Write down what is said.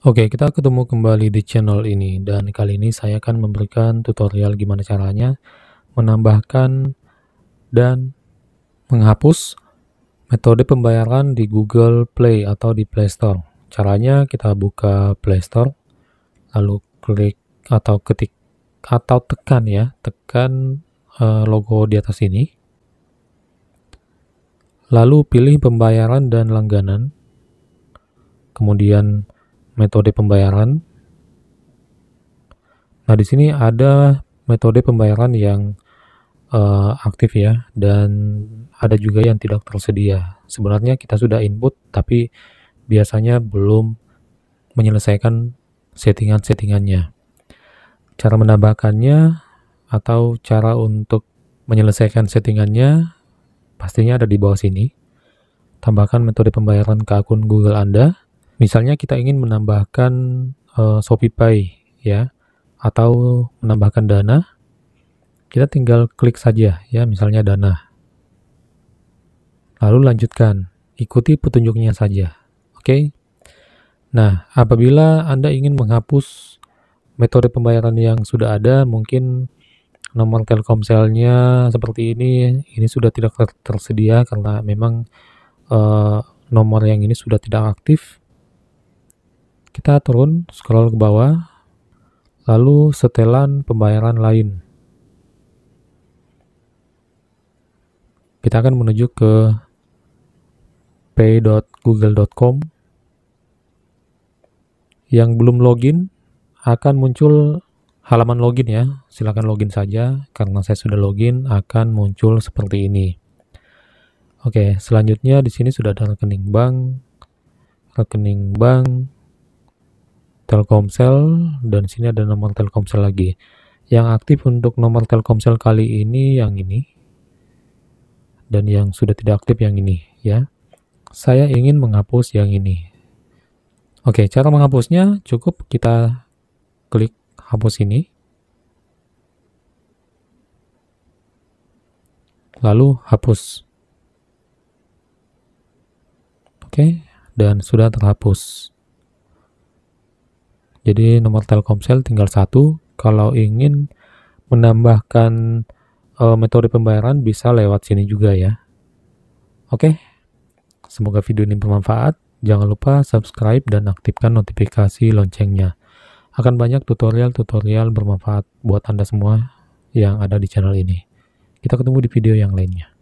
Oke, kita ketemu kembali di channel ini dan kali ini saya akan memberikan tutorial gimana caranya menambahkan dan menghapus metode pembayaran di Google Play atau di Play Store. Caranya kita buka Play Store, lalu klik atau ketik atau tekan ya, tekan eh, logo di atas ini. Lalu pilih pembayaran dan langganan. Kemudian metode pembayaran. Nah, di sini ada metode pembayaran yang uh, aktif ya dan ada juga yang tidak tersedia. Sebenarnya kita sudah input tapi biasanya belum menyelesaikan settingan-settingannya. Cara menambahkannya atau cara untuk menyelesaikan settingannya pastinya ada di bawah sini. Tambahkan metode pembayaran ke akun Google Anda Misalnya kita ingin menambahkan uh, eh, ShopeePay ya atau menambahkan dana, kita tinggal klik saja ya misalnya dana. Lalu lanjutkan, ikuti petunjuknya saja. Oke. Okay? Nah, apabila Anda ingin menghapus metode pembayaran yang sudah ada, mungkin nomor Telkomselnya seperti ini, ini sudah tidak tersedia karena memang uh, nomor yang ini sudah tidak aktif. Kita turun, scroll ke bawah, lalu setelan pembayaran lain. Kita akan menuju ke pay.google.com yang belum login akan muncul halaman login ya silahkan login saja karena saya sudah login akan muncul seperti ini oke selanjutnya di sini sudah ada rekening bank rekening bank Telkomsel dan sini ada nomor Telkomsel lagi. Yang aktif untuk nomor Telkomsel kali ini yang ini dan yang sudah tidak aktif yang ini ya. Saya ingin menghapus yang ini. Oke, cara menghapusnya cukup kita klik hapus ini. Lalu hapus. Oke, dan sudah terhapus. Jadi nomor Telkomsel tinggal satu. Kalau ingin menambahkan e, metode pembayaran bisa lewat sini juga ya. Oke, semoga video ini bermanfaat. Jangan lupa subscribe dan aktifkan notifikasi loncengnya. Akan banyak tutorial-tutorial bermanfaat buat Anda semua yang ada di channel ini. Kita ketemu di video yang lainnya.